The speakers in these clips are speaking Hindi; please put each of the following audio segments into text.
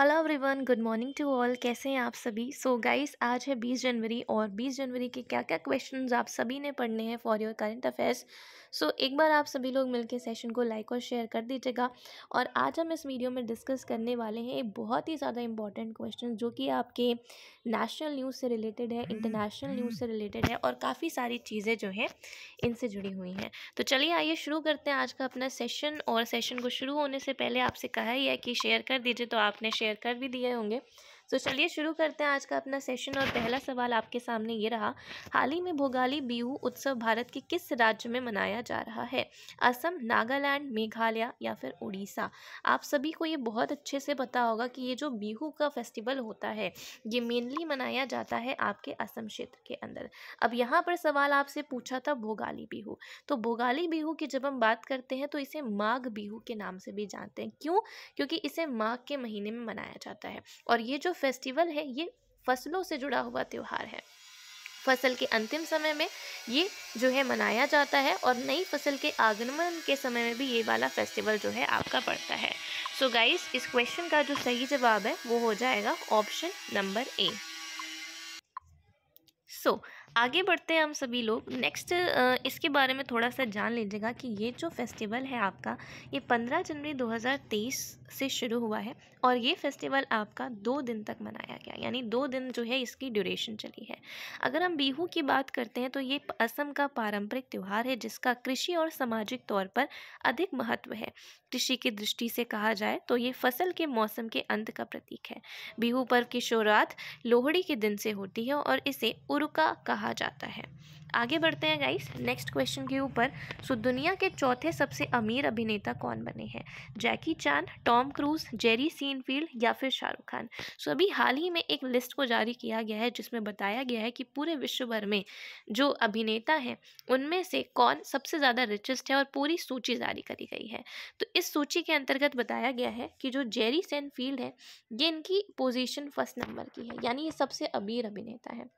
Hello everyone good morning to all कैसे हैं आप सभी सो so गाइस आज है 20 जनवरी और 20 जनवरी के क्या क्या क्वेश्चंस आप सभी ने पढ़ने हैं for your current affairs so so, एक बार आप सभी लोग मिलकर सेशन को लाइक और शेयर कर दीजिएगा और आज हम इस वीडियो में डिस्कस करने वाले हैं एक बहुत ही ज़्यादा इंपॉर्टेंट क्वेश्चन जो कि आपके नेशनल न्यूज़ से रिलेटेड है हम्म, इंटरनेशनल न्यूज़ से हम्म। रिलेटेड है और काफ़ी सारी चीज़ें जो हैं इनसे जुड़ी हुई हैं तो चलिए आइए शुरू करते हैं आज का अपना सेशन और सेशन को शुरू होने से पहले आपसे कहा ही है कि शेयर कर दीजिए तो आपने शेयर कर भी दिए होंगे तो चलिए शुरू करते हैं आज का अपना सेशन और पहला सवाल आपके सामने ये रहा हाल ही में भोगाली बिहू उत्सव भारत के किस राज्य में मनाया जा रहा है असम नागालैंड मेघालय या फिर उड़ीसा आप सभी को ये बहुत अच्छे से पता होगा कि ये जो बिहू का फेस्टिवल होता है ये मेनली मनाया जाता है आपके असम क्षेत्र के अंदर अब यहाँ पर सवाल आपसे पूछा था भोगाली बिहू तो भोगाली बिहू की जब हम बात करते हैं तो इसे माघ बिहू के नाम से भी जानते हैं क्यों क्योंकि इसे माघ के महीने में मनाया जाता है और ये जो फेस्टिवल है ये फसलों से जुड़ा हुआ त्यौहार है फसल के अंतिम समय में ये जो है मनाया जाता है और नई फसल के आगमन के समय में भी ये वाला फेस्टिवल जो है आपका पड़ता है सो so गाइस इस क्वेश्चन का जो सही जवाब है वो हो जाएगा option number A so so, आगे बढ़ते हैं हम सभी लोग नेक्स्ट इसके बारे में थोड़ा सा जान लीजिएगा कि ये जो फेस्टिवल है आपका ये 15 जनवरी 2023 से शुरू हुआ है और ये फेस्टिवल आपका दो दिन तक मनाया गया यानी दो दिन जो है इसकी ड्यूरेशन चली है अगर हम बीहू की बात करते हैं तो ये असम का पारंपरिक त्यौहार है जिसका कृषि और सामाजिक तौर पर अधिक महत्व है कृषि की दृष्टि से कहा जाए तो ये फसल के मौसम के अंत का प्रतीक है बीहू पर्व की शुरुआत लोहड़ी के दिन से होती है और इसे उरुका कहा कहा जाता है आगे बढ़ते हैं गाइस नेक्स्ट क्वेश्चन के ऊपर सो दुनिया के चौथे सबसे अमीर अभिनेता कौन बने हैं Jackie Chan Tom Cruise Jerry Seinfeld या फिर शाहरुख खान सो अभी हाल ही में एक लिस्ट को जारी किया गया है जिसमें बताया गया है कि पूरे विश्व भर में जो अभिनेता हैं उनमें से कौन सबसे ज़्यादा रिचेस्ट है और पूरी सूची जारी करी गई है तो इस सूची के अंतर्गत बताया गया है कि जो जेरी सैनफील्ड है ये इनकी पोजिशन फर्स्ट नंबर की है यानी ये सबसे अमीर अभिनेता है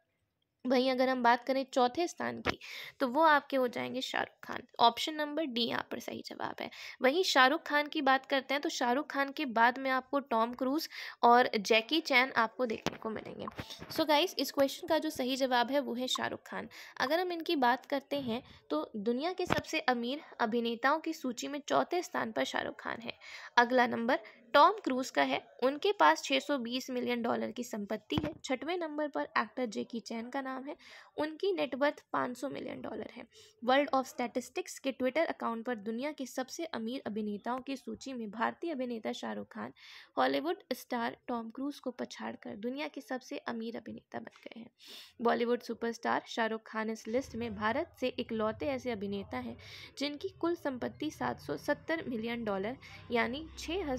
वहीं अगर हम बात करें चौथे स्थान की तो वो आपके हो जाएंगे Shahrukh Khan option number D यहाँ पर सही जवाब है वहीं शाहरुख खान की बात करते हैं तो शाहरुख खान के बाद में आपको टॉम क्रूज और जैकी चैन आपको देखने को मिलेंगे सो so गाइस इस क्वेश्चन का जो सही जवाब है वो है शाहरुख खान अगर हम इनकी बात करते हैं तो दुनिया के सबसे अमीर अभिनेताओं की सूची में चौथे स्थान पर शाहरुख खान है अगला नंबर टॉम क्रूज का है उनके पास 620 मिलियन डॉलर की संपत्ति है छठवें नंबर पर एक्टर जेकी चैन का नाम है उनकी नेटवर्थ 500 मिलियन डॉलर है वर्ल्ड ऑफ स्टैटिस्टिक्स के ट्विटर अकाउंट पर दुनिया के सबसे अमीर अभिनेताओं की सूची में भारतीय अभिनेता Shahrukh Khan Hollywood star Tom Cruise को पछाड़ कर दुनिया के सबसे अमीर अभिनेता बन गए हैं बॉलीवुड सुपरस्टार शाहरुख खान इस लिस्ट में भारत से इकलौते ऐसे अभिनेता हैं जिनकी कुल संपत्ति सात मिलियन डॉलर यानी छः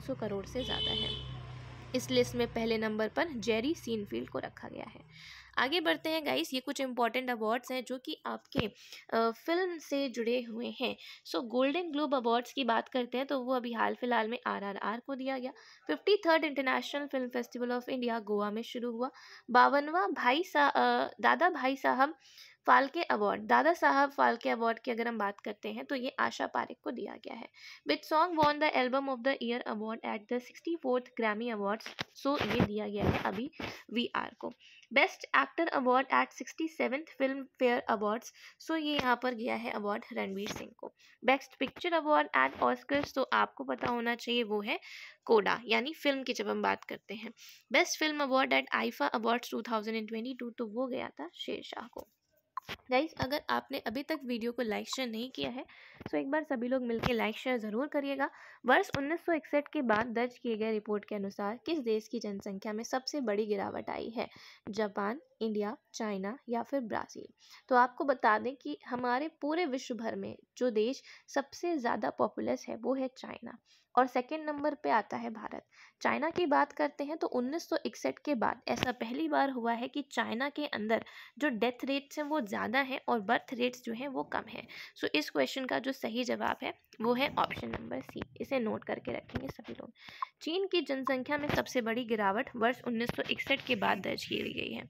300 करोड़ से ज़्यादा है इस लिस्ट में पहले नंबर पर जेरी सीनफील्ड को रखा गया है आगे बढ़ते हैं गाइस ये कुछ इंपॉर्टेंट अवार्ड्स हैं जो कि आपके फिल्म से जुड़े हुए हैं सो गोल्डन ग्लोब अवार्ड्स की बात करते हैं तो वो अभी हाल फिलहाल में आरआरआर को दिया गया fifty third international film festival of India Goa में शुरू हुआ बावनवा भाई सा दादा भाई साहब फाल्के अवार्ड दादा साहब फाल्के अवार्ड की अगर हम बात करते हैं तो ये आशा पारिक को दिया गया है with song won the album of the year award at the sixty fourth Grammy award so ये दिया गया है अभी वी आर को best actor award at sixty seventh Filmfare award so ये यहाँ पर गया है अवार्ड रणवीर सिंह को best picture award at Oscar तो आपको पता होना चाहिए वो है कोडा यानी फिल्म की जब हम बात करते हैं best film award at IIFA award two thousand and twenty two तो वो गया था शेरशाह को गाइस अगर आपने अभी तक वीडियो को लाइक शेयर नहीं किया है तो एक बार सभी लोग मिलकर लाइक शेयर ज़रूर करिएगा वर्ष उन्नीस के बाद दर्ज किए गए रिपोर्ट के अनुसार किस देश की जनसंख्या में सबसे बड़ी गिरावट आई है जापान इंडिया चाइना या फिर ब्राज़ील तो आपको बता दें कि हमारे पूरे विश्व भर में जो देश सबसे ज़्यादा पॉपुलस है वो है चाइना और सेकेंड नंबर पे आता है भारत चाइना की बात करते हैं तो 1961 के बाद ऐसा पहली बार हुआ है कि चाइना के अंदर जो डेथ रेट्स हैं वो ज़्यादा हैं और बर्थ रेट्स जो हैं वो कम हैं सो so, इस क्वेश्चन का जो सही जवाब है वो है ऑप्शन नंबर सी इसे नोट करके रखेंगे सभी लोग चीन की जनसंख्या में सबसे बड़ी गिरावट वर्ष उन्नीस के बाद दर्ज की गई है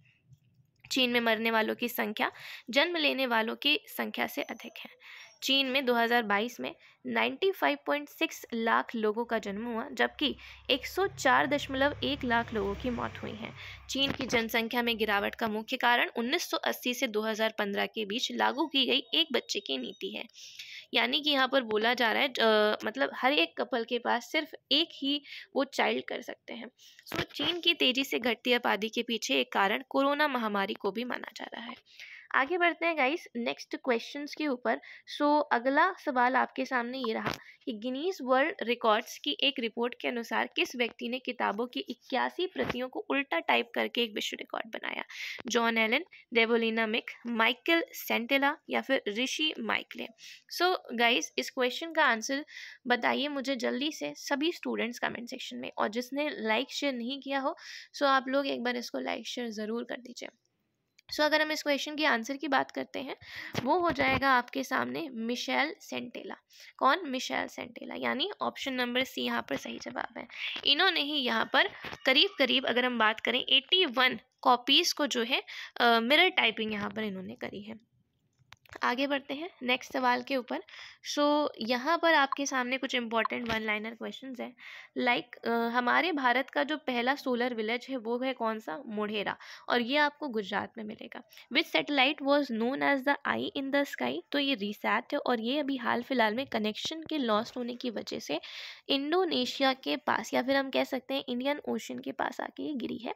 चीन में मरने वालों की संख्या जन्म लेने वालों की संख्या से अधिक है चीन में 2022 में 95.6 लाख लोगों का जन्म हुआ जबकि 104.1 लाख लोगों की मौत हुई है चीन की जनसंख्या में गिरावट का मुख्य कारण 1980 से 2015 के बीच लागू की गई एक बच्चे की नीति है यानी कि यहाँ पर बोला जा रहा है आ, मतलब हर एक कपल के पास सिर्फ एक ही वो चाइल्ड कर सकते हैं सो चीन की तेज़ी से घटती आबादी के पीछे एक कारण कोरोना महामारी को भी माना जा रहा है आगे बढ़ते हैं गाइस नेक्स्ट क्वेश्चन के ऊपर सो so, अगला सवाल आपके सामने ये रहा कि गिनीज वर्ल्ड रिकॉर्ड्स की एक रिपोर्ट के अनुसार किस व्यक्ति ने किताबों की इक्यासी प्रतियों को उल्टा टाइप करके एक विश्व रिकॉर्ड बनाया John Allen Devolina Mick Michael Santella या फिर ऋषि माइकले सो गाइज इस क्वेश्चन का आंसर बताइए मुझे जल्दी से सभी स्टूडेंट्स कमेंट सेक्शन में और जिसने लाइक शेयर नहीं किया हो सो so आप लोग एक बार इसको लाइक शेयर ज़रूर कर दीजिए सो अगर हम इस क्वेश्चन की आंसर की बात करते हैं वो हो जाएगा आपके सामने मिशेल सेंटेला कौन मिशेल सेंटेला यानी ऑप्शन नंबर सी यहाँ पर सही जवाब है इन्होंने ही यहाँ पर करीब करीब अगर हम बात करें एट्टी वन कॉपीज़ को जो है मिरर टाइपिंग यहाँ पर इन्होंने करी है आगे बढ़ते हैं नेक्स्ट सवाल के ऊपर सो so, यहाँ पर आपके सामने कुछ इंपॉर्टेंट वन लाइनर क्वेश्चन हैं लाइक हमारे भारत का जो पहला सोलर विलेज है वो है कौन सा मोढ़ेरा और ये आपको गुजरात में मिलेगा which satellite was known as the eye in the sky तो ये रिसैट है और ये अभी हाल फिलहाल में कनेक्शन के लॉस्ट होने की वजह से इंडोनेशिया के पास या फिर हम कह सकते हैं इंडियन ओशन के पास आके ये गिरी है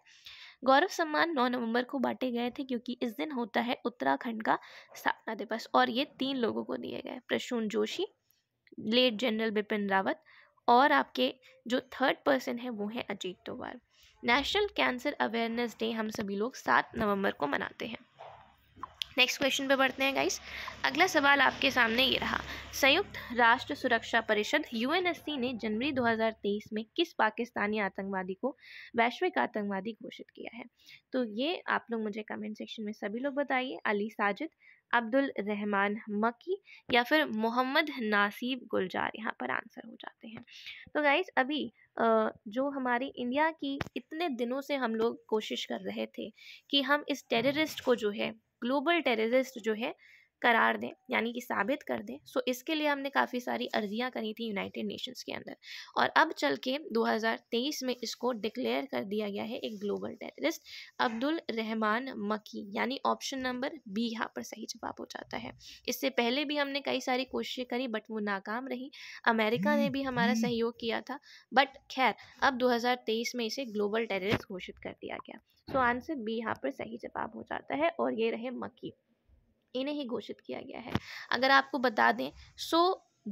गौरव सम्मान 9 नवंबर को बांटे गए थे क्योंकि इस दिन होता है उत्तराखंड का स्थापना दिवस और ये तीन लोगों को दिए गए प्रसून जोशी लेट जनरल बिपिन रावत और आपके जो थर्ड पर्सन है वो है Ajit Doval national cancer awareness day हम सभी लोग सात नवंबर को मनाते हैं नेक्स्ट क्वेश्चन पे बढ़ते हैं गाइस अगला सवाल आपके सामने ये रहा संयुक्त राष्ट्र सुरक्षा परिषद यूएनएससी ने जनवरी 2023 में किस पाकिस्तानी आतंकवादी को वैश्विक आतंकवादी घोषित किया है तो ये आप लोग मुझे कमेंट सेक्शन में सभी लोग बताइए अली साजिद अब्दुल रहमान मकी या फिर मोहम्मद नासिब गुलजार यहाँ पर आंसर हो जाते हैं तो गाइज़ अभी जो हमारी इंडिया की इतने दिनों से हम लोग कोशिश कर रहे थे कि हम इस टेररिस्ट को जो है ग्लोबल टेररिस्ट जो है करार दें यानी कि साबित कर दें सो इसके लिए हमने काफ़ी सारी अर्जियाँ करी थी यूनाइटेड नेशंस के अंदर और अब चल के 2023 में इसको डिक्लेयर कर दिया गया है एक ग्लोबल टेररिस्ट अब्दुल रहमान मकी यानी ऑप्शन नंबर बी यहाँ पर सही जवाब हो जाता है इससे पहले भी हमने कई सारी कोशिशें करी बट वो नाकाम रही अमेरिका ने हम्म, भी हमारा हम्म। सहयोग किया था बट खैर अब दो में इसे ग्लोबल टेररिस्ट घोषित कर दिया गया सो आंसर बी यहाँ पर सही जवाब हो जाता है और ये रहे मक्की इन्हें ही घोषित किया गया है अगर आपको बता दें सो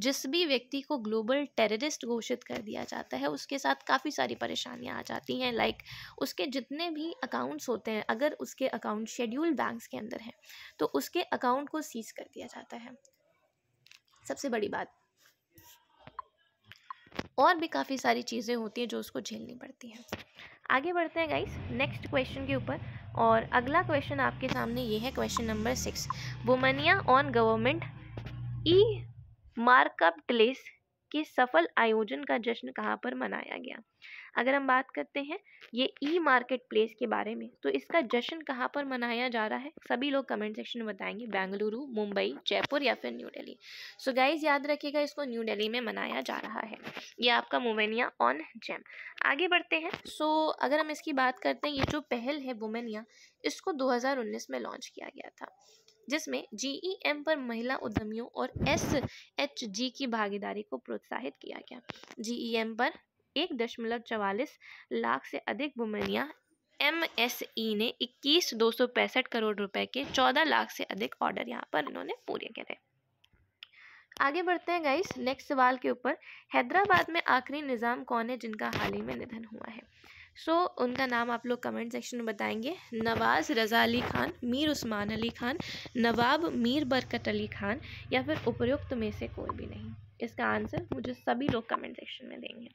जिस भी व्यक्ति को ग्लोबल टेररिस्ट घोषित कर दिया जाता है उसके साथ काफ़ी सारी परेशानियां आ जाती हैं लाइक उसके जितने भी अकाउंट्स होते हैं अगर उसके अकाउंट शेड्यूल बैंक्स के अंदर हैं तो उसके अकाउंट को सीज कर दिया जाता है सबसे बड़ी बात और भी काफ़ी सारी चीज़ें होती हैं जो उसको झेलनी पड़ती हैं आगे बढ़ते हैं गाइस नेक्स्ट क्वेश्चन के ऊपर और अगला क्वेश्चन आपके सामने ये है question number six Womaniya on government e marketplace के सफल आयोजन का जश्न कहाँ पर मनाया गया अगर हम बात करते हैं ये ई मार्केट प्लेस के बारे में तो इसका जश्न कहाँ पर मनाया जा रहा है सभी लोग कमेंट सेक्शन में बताएंगे बेंगलुरु मुंबई जयपुर या फिर न्यू दिल्ली सो गाइज याद रखिएगा इसको न्यू दिल्ली में मनाया जा रहा है ये आपका मोमेनिया ऑन जैम आगे बढ़ते हैं सो so, अगर हम इसकी बात करते हैं ये जो पहल है वुमेनिया इसको दो में लॉन्च किया गया था जिसमें जीईएम e पर महिला उद्यमियों और एस एच जी की भागीदारी को प्रोत्साहित किया गया जीईएम e पर एक दशमलव चवालीस लाख से अधिक Womaniya M S E e ने इक्कीस दो सौ पैंसठ करोड़ रुपए के चौदह लाख से अधिक ऑर्डर यहाँ पर इन्होंने पूरे करे आगे बढ़ते हैं गाइस नेक्स्ट सवाल के ऊपर हैदराबाद में आखिरी निज़ाम कौन है जिनका हाल ही में निधन हुआ है सो so, उनका नाम आप लोग कमेंट सेक्शन में बताएंगे नवाज़ रज़ा अली खान मीर उस्मान अली खान नवाब मीर बरकत अली खान या फिर उपयुक्त में से कोई भी नहीं इसका आंसर मुझे सभी लोग कमेंट सेक्शन में देंगे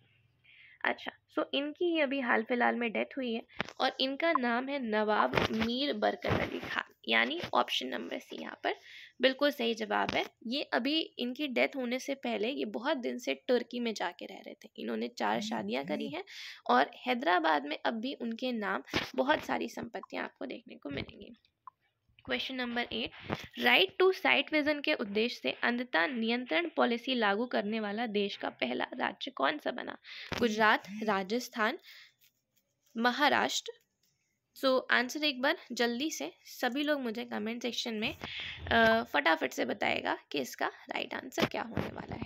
अच्छा सो so, इनकी अभी हाल फिलहाल में डेथ हुई है और इनका नाम है नवाब मीर बरकत अली खान यानी ऑप्शन नंबर सी यहाँ पर बिल्कुल सही जवाब है ये अभी इनकी डेथ होने से पहले ये बहुत दिन से तुर्की में जाके रह रहे थे इन्होंने चार शादियाँ करी हैं और हैदराबाद में अब भी उनके नाम बहुत सारी संपत्तियाँ आपको देखने को मिलेंगी question number eight right to sight vision के उद्देश्य से अंधता नियंत्रण पॉलिसी लागू करने वाला देश का पहला राज्य कौन सा बना Gujarat Rajasthan Maharashtra so so, answer एक बार जल्दी से सभी लोग मुझे कमेंट सेक्शन में फटाफट से बताएगा कि इसका राइट आंसर क्या होने वाला है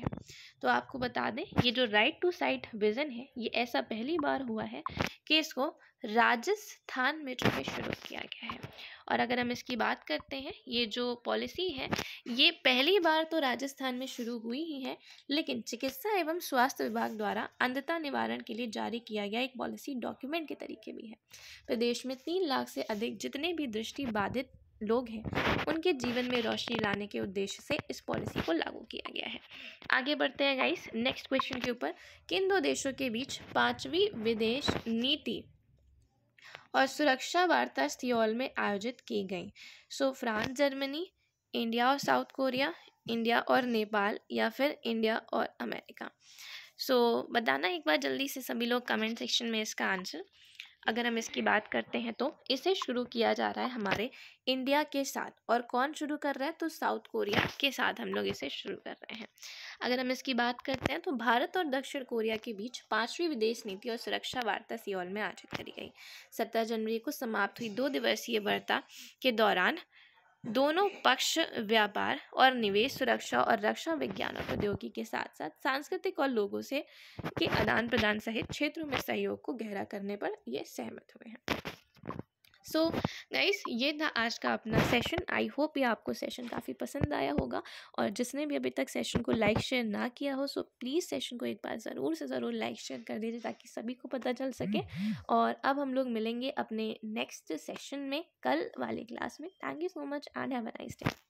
तो आपको बता दें ये जो राइट टू साइट विज़न है ये ऐसा पहली बार हुआ है कि इसको राजस्थान में जो है शुरू किया गया है और अगर हम इसकी बात करते हैं ये जो पॉलिसी है ये पहली बार तो राजस्थान में शुरू हुई ही है लेकिन चिकित्सा एवं स्वास्थ्य विभाग द्वारा अंधता निवारण के लिए जारी किया गया एक पॉलिसी डॉक्यूमेंट के तरीके भी है प्रदेश में तीन लाख से अधिक जितने भी दृष्टि बाधित लोग हैं उनके जीवन में रोशनी लाने के उद्देश्य से इस पॉलिसी को लागू किया गया है आगे बढ़ते हैं गाइस नेक्स्ट क्वेश्चन के ऊपर किन दो देशों के बीच पाँचवीं विदेश नीति और सुरक्षा वार्ता सियोल में आयोजित की गई सो फ्रांस जर्मनी इंडिया और साउथ कोरिया इंडिया और नेपाल या फिर इंडिया और अमेरिका सो so, बताना एक बार जल्दी से सभी लोग कमेंट सेक्शन में इसका आंसर अगर हम इसकी बात करते हैं तो इसे शुरू किया जा रहा है हमारे इंडिया के साथ और कौन शुरू कर रहा है तो साउथ कोरिया के साथ हम लोग इसे शुरू कर रहे हैं अगर हम इसकी बात करते हैं तो भारत और दक्षिण कोरिया के बीच पांचवी विदेश नीति और सुरक्षा वार्ता सियोल में आयोजित करी गई सत्रह जनवरी को समाप्त हुई दो दिवसीय वार्ता के दौरान दोनों पक्ष व्यापार और निवेश सुरक्षा और रक्षा विज्ञान और प्रौद्योगिकी के साथ साथ सांस्कृतिक और लोगों से के आदान प्रदान सहित क्षेत्रों में सहयोग को गहरा करने पर ये सहमत हुए हैं सो so, गाइस ये था आज का अपना सेशन आई होप ये आपको सेशन काफ़ी पसंद आया होगा और जिसने भी अभी तक सेशन को लाइक शेयर ना किया हो सो प्लीज़ सेशन को एक बार ज़रूर से ज़रूर लाइक शेयर कर दीजिए ताकि सभी को पता चल सके और अब हम लोग मिलेंगे अपने नेक्स्ट सेशन में कल वाले क्लास में thank you so much and have a nice day